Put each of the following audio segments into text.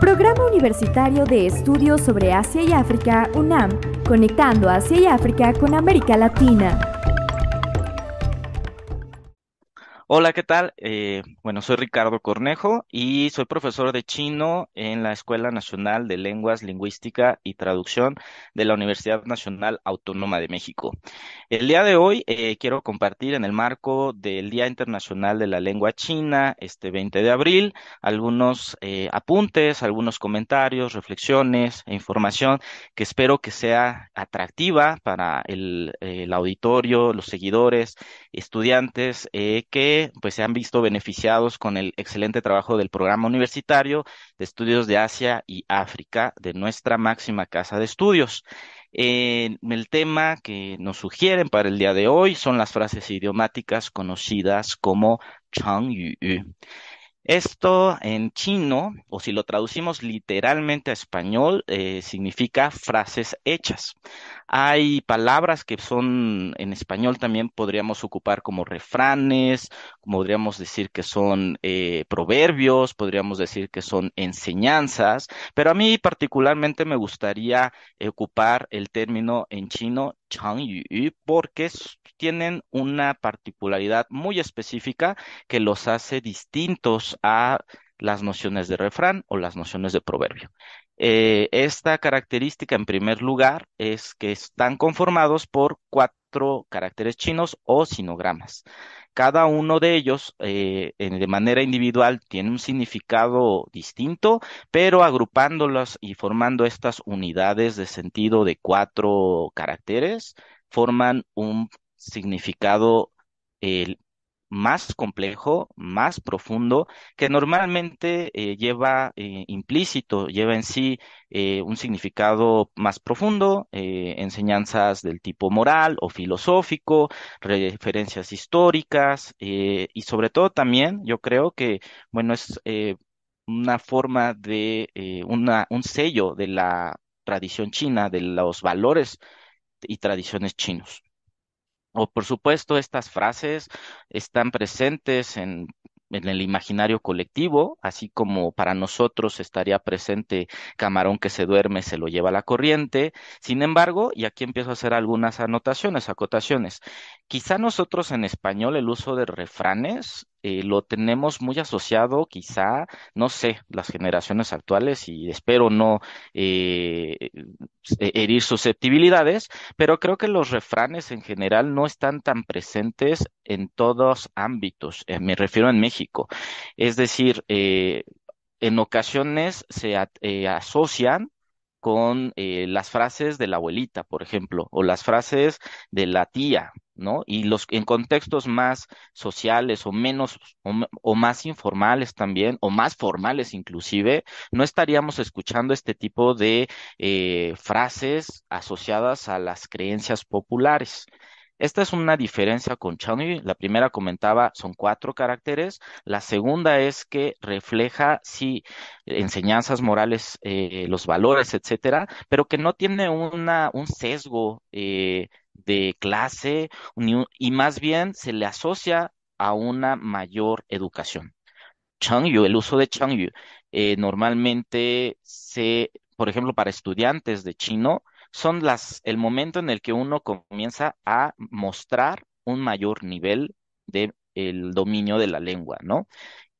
Programa Universitario de Estudios sobre Asia y África, UNAM, conectando Asia y África con América Latina. Hola, ¿qué tal? Eh, bueno, soy Ricardo Cornejo y soy profesor de chino en la Escuela Nacional de Lenguas, Lingüística y Traducción de la Universidad Nacional Autónoma de México. El día de hoy eh, quiero compartir en el marco del Día Internacional de la Lengua China, este 20 de abril, algunos eh, apuntes, algunos comentarios, reflexiones e información que espero que sea atractiva para el auditorio, los seguidores, estudiantes que pues, se han visto beneficiados con el excelente trabajo del Programa Universitario de Estudios de Asia y África de nuestra máxima casa de estudios. Eh, el tema que nos sugieren para el día de hoy son las frases idiomáticas conocidas como Yu. Esto en chino, o si lo traducimos literalmente a español, eh, significa frases hechas. Hay palabras que son en español también podríamos ocupar como refranes, podríamos decir que son eh, proverbios, podríamos decir que son enseñanzas, pero a mí particularmente me gustaría ocupar el término en chino porque tienen una particularidad muy específica que los hace distintos a las nociones de refrán o las nociones de proverbio. Eh, esta característica, en primer lugar, es que están conformados por cuatro caracteres chinos o sinogramas. Cada uno de ellos, eh, de manera individual, tiene un significado distinto, pero agrupándolos y formando estas unidades de sentido de cuatro caracteres, forman un significado "el" más complejo, más profundo, que normalmente eh, lleva eh, implícito, lleva en sí eh, un significado más profundo, enseñanzas del tipo moral o filosófico, referencias históricas y sobre todo también yo creo que, bueno, es una forma de una, un sello de la tradición china, de los valores y tradiciones chinos. O por supuesto, estas frases están presentes en, el imaginario colectivo, así como para nosotros estaría presente camarón que se duerme, se lo lleva la corriente. Sin embargo, y aquí empiezo a hacer algunas anotaciones, acotaciones, quizá nosotros en español el uso de refranes eh, lo tenemos muy asociado quizá, no sé, las generaciones actuales y espero no eh, eh, e-, herir susceptibilidades, pero creo que los refranes en general no están tan presentes en todos ámbitos, me refiero en México. Es decir, en ocasiones se asocian con las frases de la abuelita, por ejemplo, o las frases de la tía, ¿no? Y los en contextos más sociales o menos o, más informales también o más formales inclusive, no estaríamos escuchando este tipo de eh, frases asociadas a las creencias populares. Esta es una diferencia con y La primera comentaba son cuatro caracteres. La segunda es que refleja sí enseñanzas morales, eh, los valores, etcétera, pero que no tiene una, un sesgo eh, de clase y más bien se le asocia a una mayor educación. Changyu, el uso de Changyu, eh, normalmente se, por ejemplo, para estudiantes de chino, son las, el momento en el que uno comienza a mostrar un mayor nivel del el dominio de la lengua, ¿no?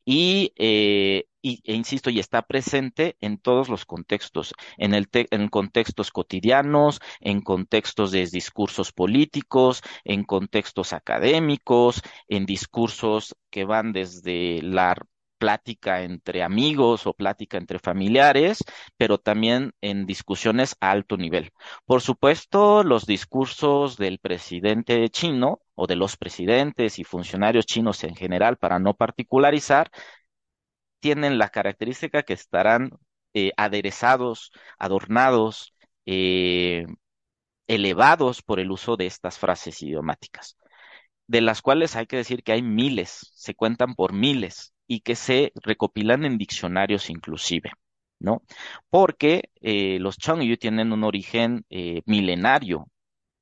Y eh, y, e insisto, y está presente en todos los contextos, en, el en contextos cotidianos, en contextos de discursos políticos, en contextos académicos, en discursos que van desde la plática entre amigos o plática entre familiares, pero también en discusiones a alto nivel. Por supuesto, los discursos del presidente chino o de los presidentes y funcionarios chinos en general, para no particularizar, tienen la característica que estarán eh, aderezados, adornados, eh, elevados por el uso de estas frases idiomáticas, de las cuales hay que decir que hay miles, se cuentan por miles y que se recopilan en diccionarios inclusive. ¿no? Porque eh, los los yu tienen un origen milenario.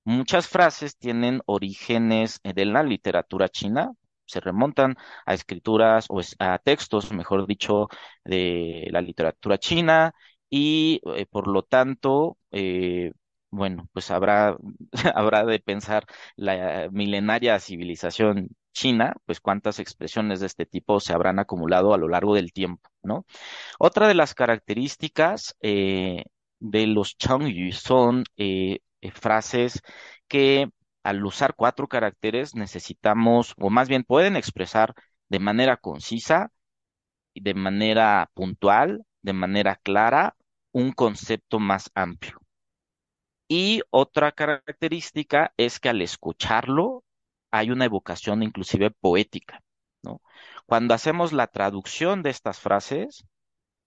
Muchas frases tienen orígenes de la literatura china, se remontan a escrituras o a textos, mejor dicho, de la literatura china y eh, por lo tanto, eh, bueno, pues habrá, habrá de pensar la milenaria civilización China, pues cuántas expresiones de este tipo se habrán acumulado a lo largo del tiempo, ¿no? Otra de las características eh, de los Yu son frases que al usar cuatro caracteres necesitamos, o más bien pueden expresar de manera concisa, de manera puntual, de manera clara, un concepto más amplio. Y otra característica es que al escucharlo hay una evocación inclusive poética. ¿no? Cuando hacemos la traducción de estas frases,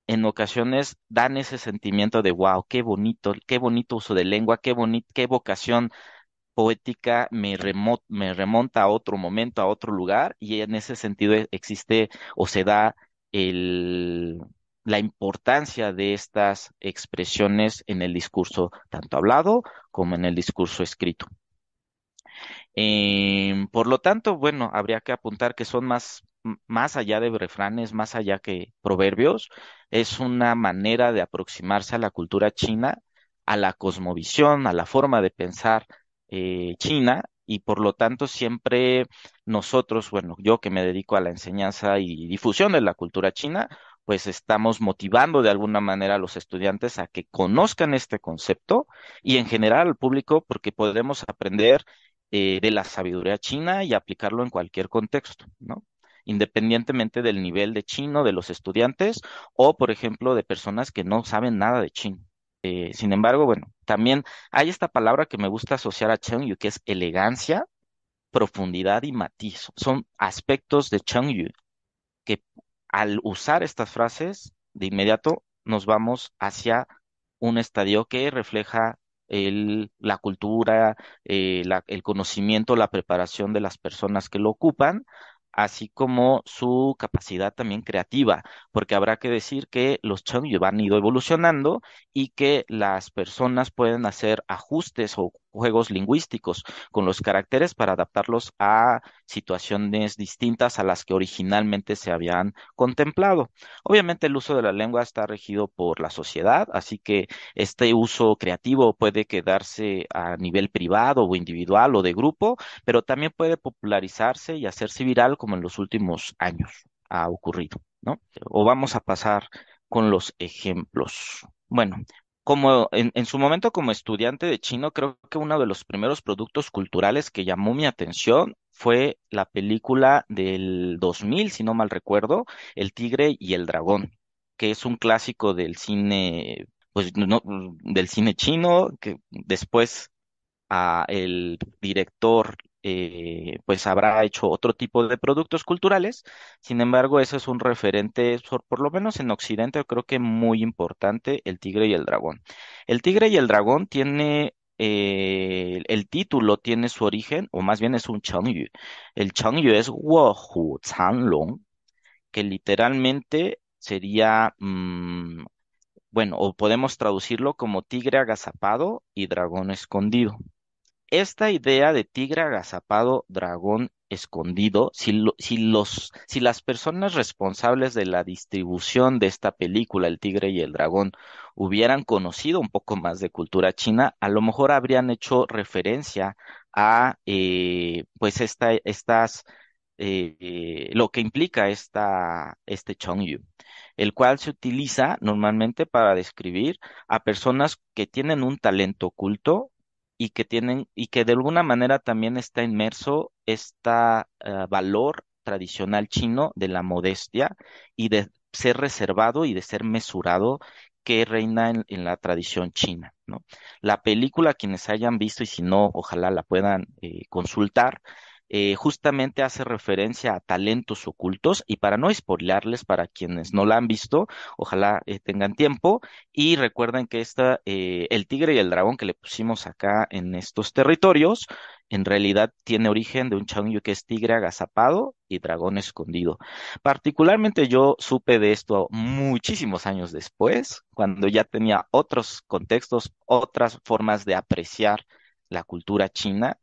en ocasiones dan ese sentimiento de wow, qué bonito, qué bonito uso de lengua, qué bonito, qué evocación poética me, remonta a otro momento, a otro lugar, y en ese sentido e-, existe o se da la importancia de estas expresiones en el discurso tanto hablado como en el discurso escrito. Em, por lo tanto, bueno, habría que apuntar que son más, más allá de refranes, más allá que proverbios, es una manera de aproximarse a la cultura china, a la cosmovisión, a la forma de pensar eh, china y por lo tanto siempre nosotros, bueno, yo que me dedico a la enseñanza y difusión de la cultura china, pues estamos motivando de alguna manera a los estudiantes a que conozcan este concepto y en general al público porque podemos aprender eh, de la sabiduría china y aplicarlo en cualquier contexto, ¿no? Independientemente del nivel de chino de los estudiantes o, por ejemplo, de personas que no saben nada de chino. Eh, sin embargo, bueno, también hay esta palabra que me gusta asociar a Cheng que es elegancia, profundidad y matiz. Son aspectos de Cheng que al usar estas frases, de inmediato nos vamos hacia un estadio que refleja la cultura, eh, el conocimiento, la preparación de las personas que lo ocupan, así como su capacidad también creativa, porque habrá que decir que los changyu han ido evolucionando y que las personas pueden hacer ajustes o juegos lingüísticos con los caracteres para adaptarlos a situaciones distintas a las que originalmente se habían contemplado. Obviamente el uso de la lengua está regido por la sociedad, así que este uso creativo puede quedarse a nivel privado o individual o de grupo, pero también puede popularizarse y hacerse viral como en los últimos años ha ocurrido, ¿no? O vamos a pasar con los ejemplos. Bueno, como en, su momento como estudiante de chino, creo que uno de los primeros productos culturales que llamó mi atención fue la película del 2000, si no mal recuerdo, El tigre y el dragón, que es un clásico del cine, pues del cine chino, que después a el director eh, pues habrá hecho otro tipo de productos culturales. Sin embargo, eso es un referente, por, lo menos en Occidente, creo que muy importante, el tigre y el dragón. El tigre y el dragón tiene, eh, el título tiene su origen, o más bien es un yu. El changyu es Wohu Long, que literalmente sería, mm, bueno, o podemos traducirlo como tigre agazapado y dragón escondido esta idea de tigre agazapado, dragón escondido, si, los, si las personas responsables de la distribución de esta película, El Tigre y el Dragón, hubieran conocido un poco más de cultura china, a lo mejor habrían hecho referencia a eh, pues esta, estas eh, eh, lo que implica esta, este Chongyu, el cual se utiliza normalmente para describir a personas que tienen un talento oculto y que tienen y que de alguna manera también está inmerso este valor tradicional chino de la modestia y de ser reservado y de ser mesurado que reina en, la tradición china. ¿no? La película, quienes hayan visto y si no, ojalá la puedan eh, consultar, eh, justamente hace referencia a talentos ocultos y para no spoilearles para quienes no la han visto, ojalá eh, tengan tiempo y recuerden que esta, eh, el tigre y el dragón que le pusimos acá en estos territorios en realidad tiene origen de un Changyu que es tigre agazapado y dragón escondido. Particularmente yo supe de esto muchísimos años después, cuando ya tenía otros contextos, otras formas de apreciar la cultura china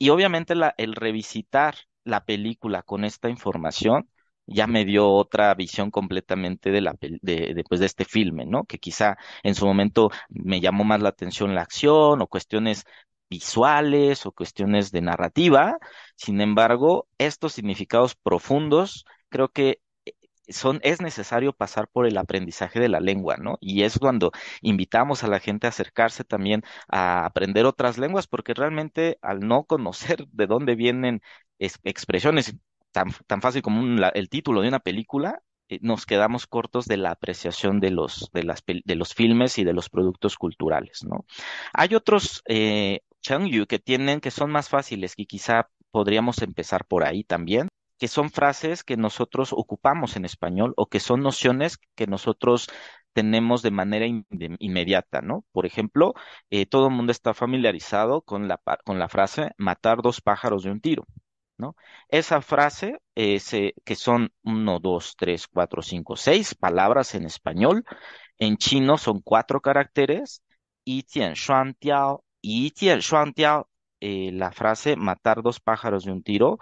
y obviamente la, el revisitar la película con esta información ya me dio otra visión completamente de la de, pues de este filme, ¿no? Que quizá en su momento me llamó más la atención la acción o cuestiones visuales o cuestiones de narrativa. Sin embargo, estos significados profundos creo que son, es necesario pasar por el aprendizaje de la lengua, ¿no? Y es cuando invitamos a la gente a acercarse también a aprender otras lenguas, porque realmente al no conocer de dónde vienen expresiones tan, tan, fácil como el título de una película, eh, nos quedamos cortos de la apreciación de los, de, las, de los filmes y de los productos culturales, ¿no? Hay otros eh, Changyu que tienen, que son más fáciles, que quizá podríamos empezar por ahí también que son frases que nosotros ocupamos en español o que son nociones que nosotros tenemos de manera inmediata, ¿no? Por ejemplo, eh, todo el mundo está familiarizado con la, con la frase matar dos pájaros de un tiro, ¿no? Esa frase, eh, que son uno, dos, tres, cuatro, cinco, seis palabras en español, en chino son cuatro caracteres, y tian shuan tiao, y tian shuan tiao, eh, la frase matar dos pájaros de un tiro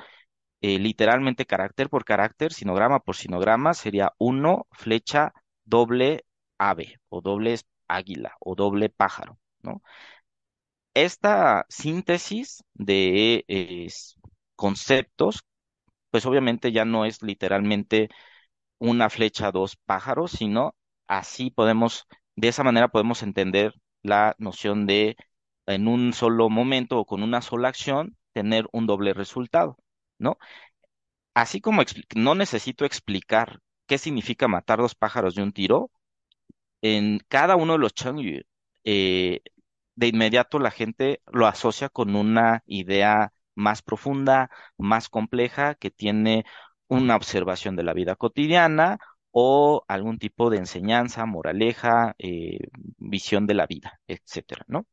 eh, literalmente carácter por carácter, sinograma por sinograma, sería uno flecha doble ave o doble águila o doble pájaro, ¿no? Esta síntesis de conceptos, pues obviamente ya no es literalmente una flecha, dos pájaros, sino así podemos, de esa manera podemos entender la noción de en un solo momento o con una sola acción tener un doble resultado. ¿no? Así como no necesito explicar qué significa matar dos pájaros de un tiro, en cada uno de los Changyu, eh, de inmediato la gente lo asocia con una idea más profunda, más compleja, que tiene una observación de la vida cotidiana o algún tipo de enseñanza, moraleja, eh, visión de la vida, etcétera, ¿no?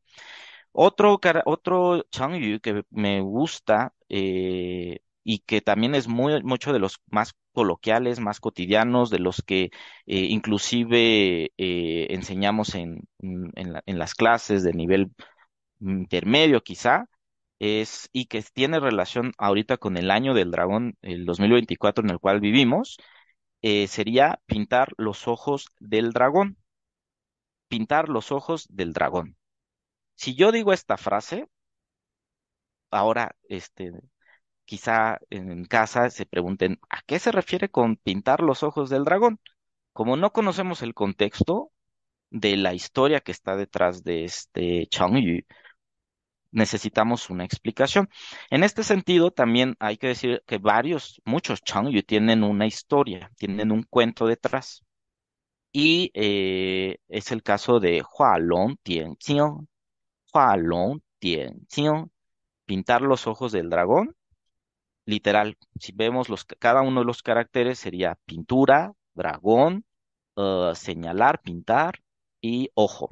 Otro, otro Yu que me gusta eh, y que también es muy, mucho de los más coloquiales, más cotidianos, de los que eh, inclusive eh, enseñamos en, las clases de nivel intermedio quizá, es, y que tiene relación ahorita con el año del dragón, el 2024 en el cual vivimos, eh, sería pintar los ojos del dragón. Pintar los ojos del dragón. Si yo digo esta frase, ahora, este, quizá en casa se pregunten, ¿a qué se refiere con pintar los ojos del dragón? Como no conocemos el contexto de la historia que está detrás de este Chang Yu, necesitamos una explicación. En este sentido, también hay que decir que varios, muchos Chang Yu tienen una historia, tienen un cuento detrás. Y eh, es el caso de Hua Long Tian Hua Pintar los ojos del dragón literal, si vemos los, cada uno de los caracteres sería pintura, dragón, eh, señalar, pintar y ojo.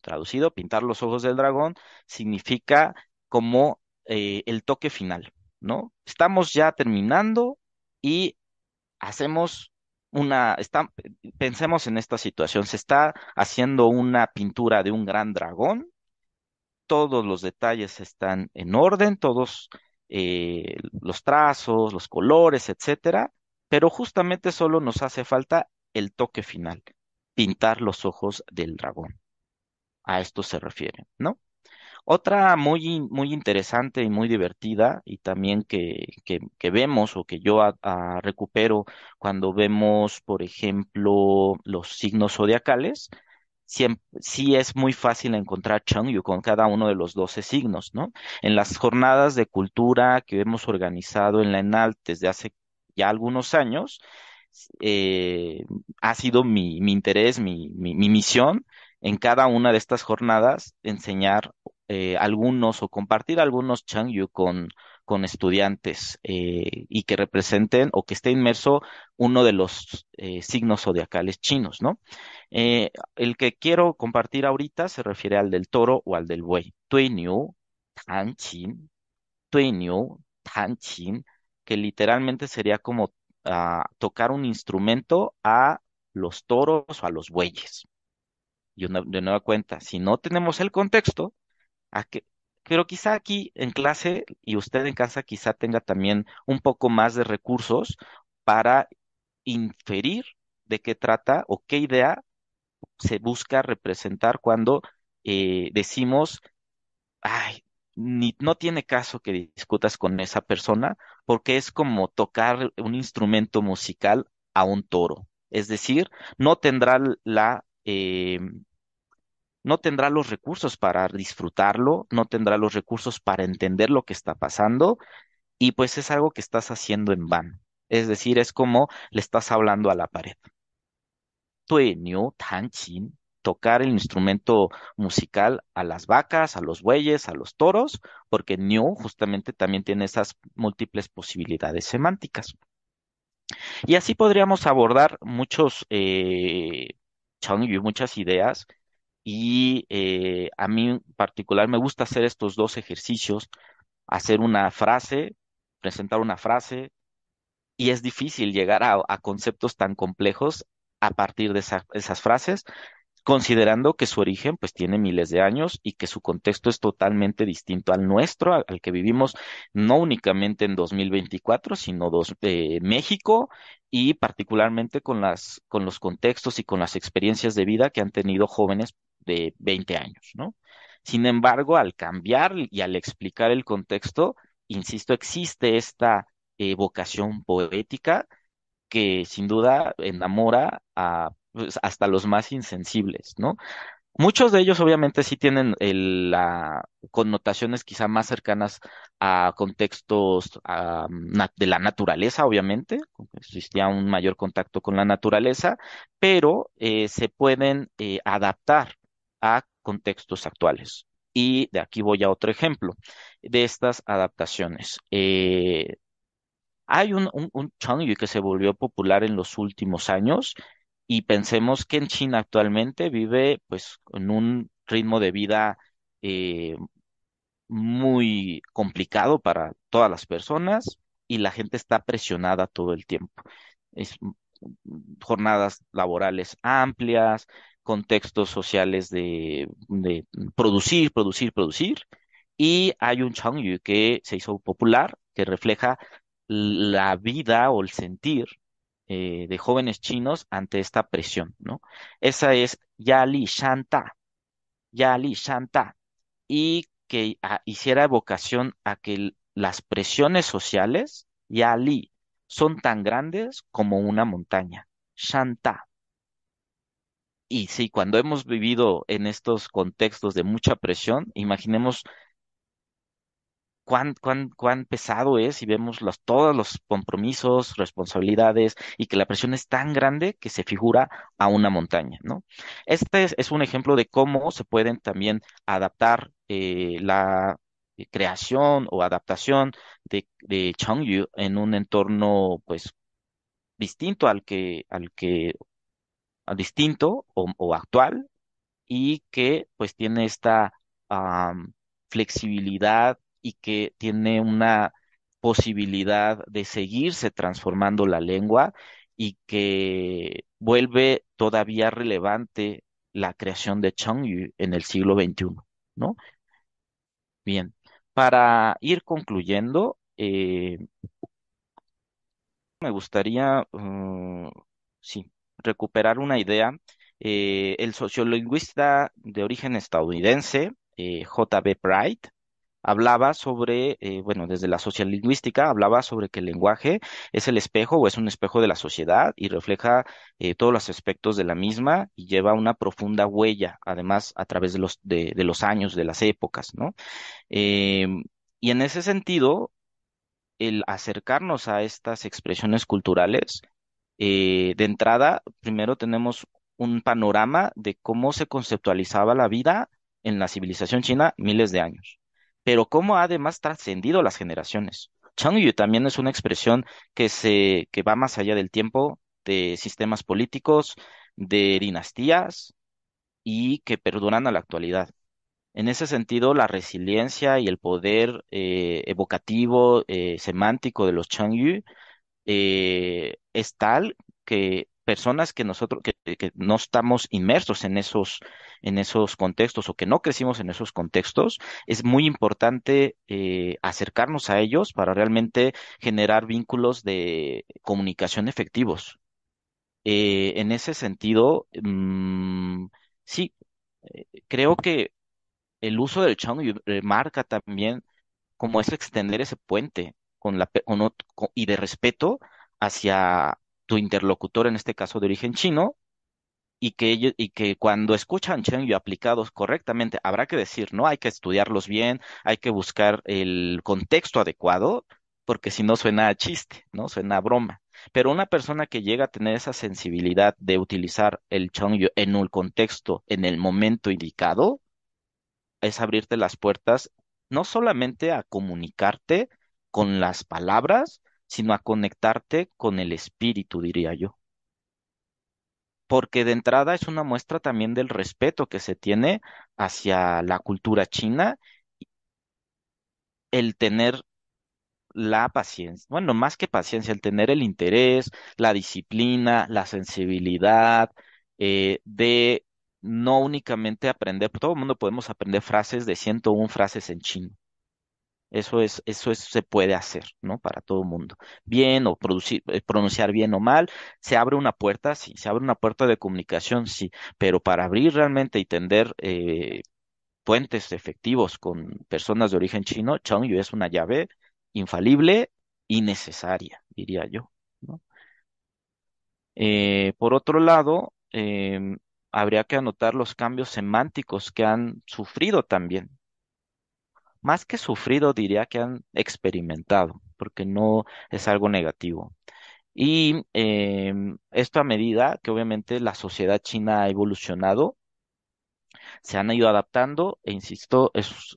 Traducido, pintar los ojos del dragón significa como eh, el toque final, ¿no? Estamos ya terminando y hacemos una, pensemos en esta situación, se está haciendo una pintura de un gran dragón, todos los detalles están en orden, todos eh, los trazos, los colores, etcétera, pero justamente solo nos hace falta el toque final, pintar los ojos del dragón. A esto se refiere, ¿no? Otra muy, muy interesante y muy divertida y también que, que, vemos o que yo recupero cuando vemos, por ejemplo, los signos zodiacales, sí es muy fácil encontrar Changyu con cada uno de los doce signos, ¿no? En las jornadas de cultura que hemos organizado en la ENAL desde hace ya algunos años, eh, ha sido mi, interés, mi, misión en cada una de estas jornadas enseñar eh, algunos o compartir algunos Changyu con, con estudiantes eh, y que representen o que esté inmerso uno de los eh, signos zodiacales chinos, ¿no? Eh, el que quiero compartir ahorita se refiere al del toro o al del buey. Tui Niu Tan chin, Tui Niu Tan chin, que literalmente sería como ah, tocar un instrumento a los toros o a los bueyes. Y de nueva cuenta, si no tenemos el contexto, ¿a qué, pero quizá aquí en clase y usted en casa quizá tenga también un poco más de recursos para inferir de qué trata o qué idea se busca representar cuando eh, decimos, ay, ni, no tiene caso que discutas con esa persona porque es como tocar un instrumento musical a un toro. Es decir, no tendrá la em, no tendrá los recursos para disfrutarlo, no tendrá los recursos para entender lo que está pasando y pues es algo que estás haciendo en vano. Es decir, es como le estás hablando a la pared. tocar el instrumento musical a las vacas, a los bueyes, a los toros, porque New justamente también tiene esas múltiples posibilidades semánticas. Y así podríamos abordar muchos eh, muchas ideas y eh, a mí en particular me gusta hacer estos dos ejercicios, hacer una frase, presentar una frase, y es difícil llegar a, conceptos tan complejos a partir de esas frases, considerando que su origen pues tiene miles de años y que su contexto es totalmente distinto al nuestro, al, que vivimos no únicamente en 2024, sino dos, eh, México y particularmente con las con los contextos y con las experiencias de vida que han tenido jóvenes de 20 años, ¿no? Sin embargo, al cambiar y al explicar el contexto, insisto, existe esta evocación vocación poética que sin duda enamora a pues, hasta los más insensibles, ¿no? Muchos de ellos obviamente sí tienen la, connotaciones quizá más cercanas a contextos de la naturaleza, obviamente, existía un mayor contacto con la naturaleza, pero eh, se pueden eh, adaptar a contextos actuales. Y de aquí voy a otro ejemplo de estas adaptaciones. Eh, hay un, un, que se volvió popular en los últimos años y pensemos que en China actualmente vive pues un ritmo de vida eh, muy complicado para todas las personas y la gente está presionada todo el tiempo. Es, mm, jornadas laborales amplias, contextos sociales de, producir, producir, producir. Y hay un Changyu que se hizo popular, que refleja la vida o el sentir eh, de jóvenes chinos ante esta presión, ¿no? Esa es ya Yali Shanta, li Shanta, y que ah, hiciera evocación a que las presiones sociales, ya li son tan grandes como una montaña, Shanta, y sí, cuando hemos vivido en estos contextos de mucha presión, imaginemos cuán, cuán, pesado es y vemos todos los compromisos, responsabilidades y que la presión es tan grande que se figura a una montaña, ¿no? Este es, un ejemplo de cómo se pueden también adaptar eh, la eh, creación o adaptación de, de Changyu en un entorno, pues, distinto al que, al que Ah, distinto o, actual y que pues tiene esta flexibilidad y que tiene una posibilidad de seguirse transformando la lengua y que vuelve todavía relevante la creación de Chongyu en el siglo XXI, ¿no? Bien, para ir concluyendo, eh, me gustaría, uh, sí, recuperar una idea, eh, el sociolingüista de origen estadounidense, eh, J.B. Bright, hablaba sobre, eh, bueno, desde la sociolingüística, hablaba sobre que el lenguaje es el espejo o es un espejo de la sociedad y refleja todos los aspectos de la misma y lleva una profunda huella, además, a través de los, de, los años, de las épocas, ¿no? y en ese sentido, el acercarnos a estas expresiones culturales eh, de entrada, primero tenemos un panorama de cómo se conceptualizaba la vida en la civilización china miles de años, pero cómo ha además trascendido las generaciones. Changyu también es una expresión que, se, va más allá del tiempo, de sistemas políticos, de dinastías y que perduran a la actualidad. En ese sentido, la resiliencia y el poder eh, evocativo, eh, semántico de los Changyu eh, es tal que personas que nosotros que, no estamos inmersos en esos en esos contextos o que no crecimos en esos contextos es muy importante eh, acercarnos a ellos para realmente generar vínculos de comunicación efectivos eh, en ese sentido mm, sí eh, creo que el uso del chong marca también como es extender ese puente con la y de respeto hacia tu interlocutor, en este caso de origen chino, y que, y que cuando escuchan Chengyu aplicados correctamente, habrá que decir, ¿no? Hay que estudiarlos bien, hay que buscar el contexto adecuado, porque si no suena a chiste, ¿no? Suena a broma. Pero una persona que llega a tener esa sensibilidad de utilizar el Chengyu en un contexto, en el momento indicado, es abrirte las puertas no solamente a comunicarte con las palabras, sino a conectarte con el espíritu, diría yo. Porque de entrada es una muestra también del respeto que se tiene hacia la cultura china, el tener la paciencia, bueno, más que paciencia, el tener el interés, la disciplina, la sensibilidad, eh, de no únicamente aprender, pues, todo el mundo podemos aprender frases de 101 frases en chino, eso es, eso se puede hacer, ¿no? Para todo el mundo. Bien o eh, pronunciar bien o mal, se abre una puerta, sí, se abre una puerta de comunicación, sí, pero para abrir realmente y tender eh, puentes efectivos con personas de origen chino, Yu es una llave infalible y necesaria, diría yo. Eh, por otro lado, em, habría que anotar los cambios semánticos que han sufrido también más que sufrido, diría que han experimentado, porque no es algo negativo. Y em, esto a medida que obviamente la sociedad china ha evolucionado, se han ido adaptando e insisto,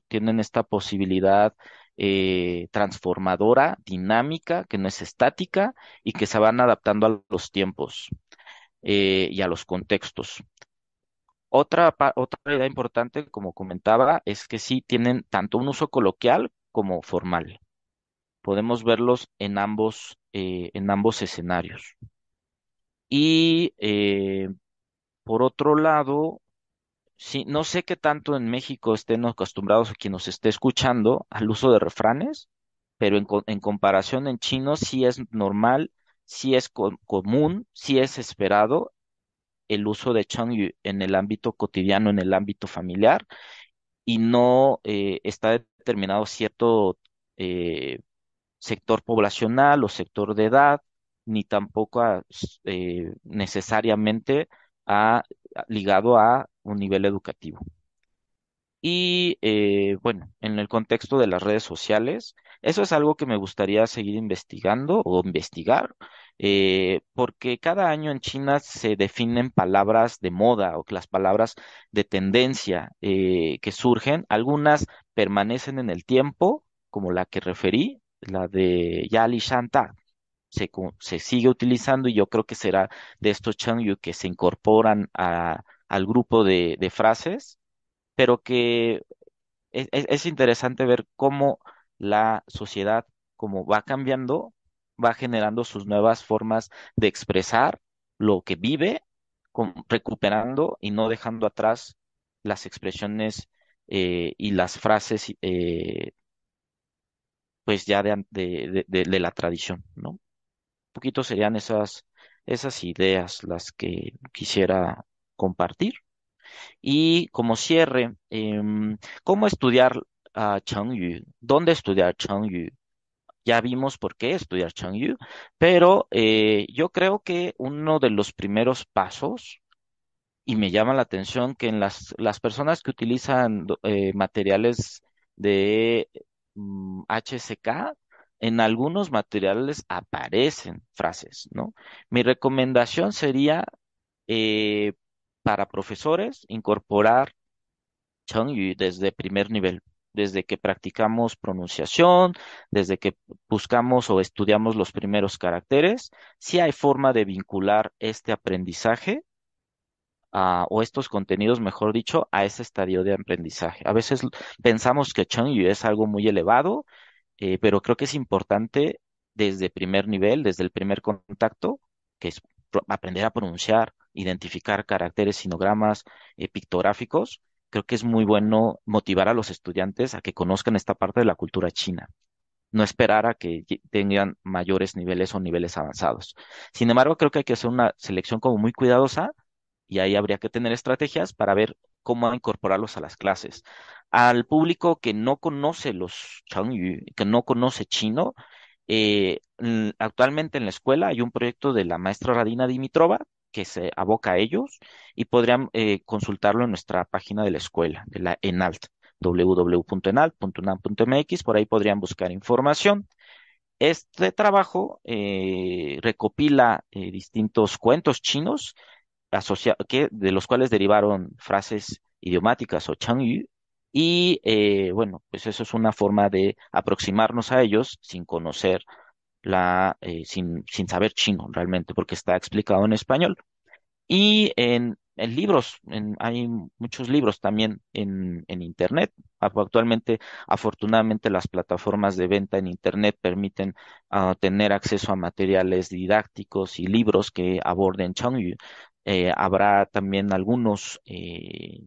tienen esta posibilidad eh, transformadora, dinámica, que no es estática y que se van adaptando a los tiempos eh, y a los contextos. Otra, realidad importante, como comentaba, es que sí tienen tanto un uso coloquial como formal. Podemos verlos en ambos, eh, en ambos escenarios. Y eh, por otro lado, sí, no sé qué tanto en México estén acostumbrados a quien nos esté escuchando al uso de refranes, pero en, en comparación en chino sí es normal, sí es común, sí es esperado el uso de Chang en el ámbito cotidiano, en el ámbito familiar, y no eh, está determinado cierto eh, sector poblacional o sector de edad, ni tampoco eh, necesariamente ligado a un nivel educativo. Y bueno, en el contexto de las redes sociales, eso es algo que me gustaría seguir investigando o investigar, eh, porque cada año en China se definen palabras de moda o las palabras de tendencia eh, que surgen. Algunas permanecen en el tiempo, como la que referí, la de Yali Shanta. Se, se sigue utilizando y yo creo que será de estos Changyu que se incorporan a, al grupo de, frases, pero que es, e, es, interesante ver cómo la sociedad como va cambiando va generando sus nuevas formas de expresar lo que vive, recuperando y no dejando atrás las expresiones eh, y las frases eh, pues ya de, la tradición, ¿no? Un poquito serían esas, esas ideas las que quisiera compartir. Y como cierre, em, ¿cómo estudiar a Cheng Yu? ¿Dónde estudiar Cheng ya vimos por qué estudiar Changyu, pero eh, yo creo que uno de los primeros pasos, y me llama la atención que en las, las personas que utilizan eh, materiales de mm, HSK, en algunos materiales aparecen frases, ¿no? Mi recomendación sería eh, para profesores incorporar Changyu desde primer nivel desde que practicamos pronunciación, desde que buscamos o estudiamos los primeros caracteres, si sí hay forma de vincular este aprendizaje o estos contenidos, mejor dicho, a ese estadio de aprendizaje. A veces pensamos que Yu es algo muy elevado, eh, pero creo que es importante desde primer nivel, desde el primer contacto, que es aprender a pronunciar, identificar caracteres sinogramas eh, pictográficos, creo que es muy bueno motivar a los estudiantes a que conozcan esta parte de la cultura china, no esperar a que tengan mayores niveles o niveles avanzados. Sin embargo, creo que hay que hacer una selección como muy cuidadosa y ahí habría que tener estrategias para ver cómo incorporarlos a las clases. Al público que no conoce los Changyu, que no conoce chino, eh, actualmente en la escuela hay un proyecto de la maestra Radina Dimitrova que se aboca a ellos y podrían eh, consultarlo en nuestra página de la escuela, de la ENALT, www.enalt.unam.mx, por ahí podrían buscar información. Este trabajo eh, recopila eh, distintos cuentos chinos que, de los cuales derivaron frases idiomáticas o changyu y bueno, pues eso es una forma de aproximarnos a ellos sin conocer la, eh, sin, sin, saber chino realmente, porque está explicado en español. Y en, en libros, hay muchos libros también en, Internet. Actualmente, afortunadamente, las plataformas de venta en Internet permiten ah, tener acceso a materiales didácticos y libros que aborden Changyu. Eh, habrá también algunos eh,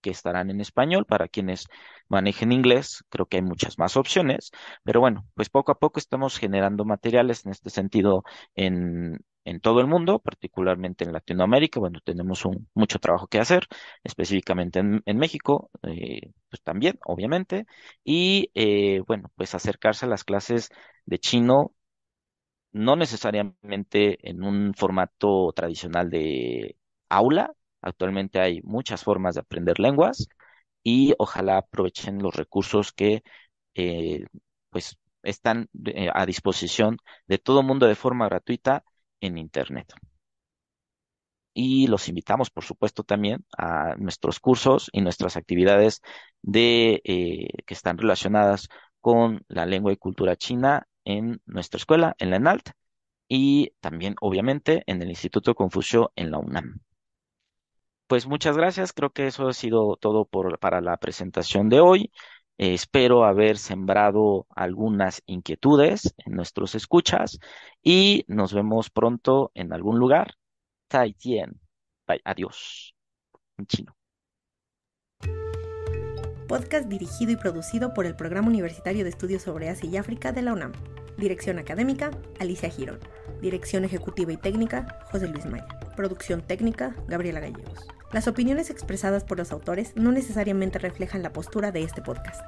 que estarán en español. Para quienes manejen inglés, creo que hay muchas más opciones. Pero bueno, pues poco a poco estamos generando materiales en este sentido en, en todo el mundo, particularmente en Latinoamérica, bueno, tenemos un, mucho trabajo que hacer, específicamente en, México, eh, pues también, obviamente, y eh, bueno, pues acercarse a las clases de chino, no necesariamente en un formato tradicional de aula, Actualmente hay muchas formas de aprender lenguas y ojalá aprovechen los recursos que eh, pues están eh, a disposición de todo mundo de forma gratuita en Internet. Y los invitamos, por supuesto, también a nuestros cursos y nuestras actividades de, eh, que están relacionadas con la lengua y cultura china en nuestra escuela, en la ENALT, y también, obviamente, en el Instituto Confucio en la UNAM pues muchas gracias. Creo que eso ha sido todo por, para la presentación de hoy. espero haber sembrado algunas inquietudes en nuestros escuchas y nos vemos pronto en algún lugar. Tai Tien. Adiós. En chino. Podcast dirigido y producido por el Programa Universitario de Estudios sobre Asia y África de la UNAM. Dirección académica, Alicia Girón. Dirección ejecutiva y técnica, José Luis Maya. Producción técnica, Gabriela Gallegos. Las opiniones expresadas por los autores no necesariamente reflejan la postura de este podcast.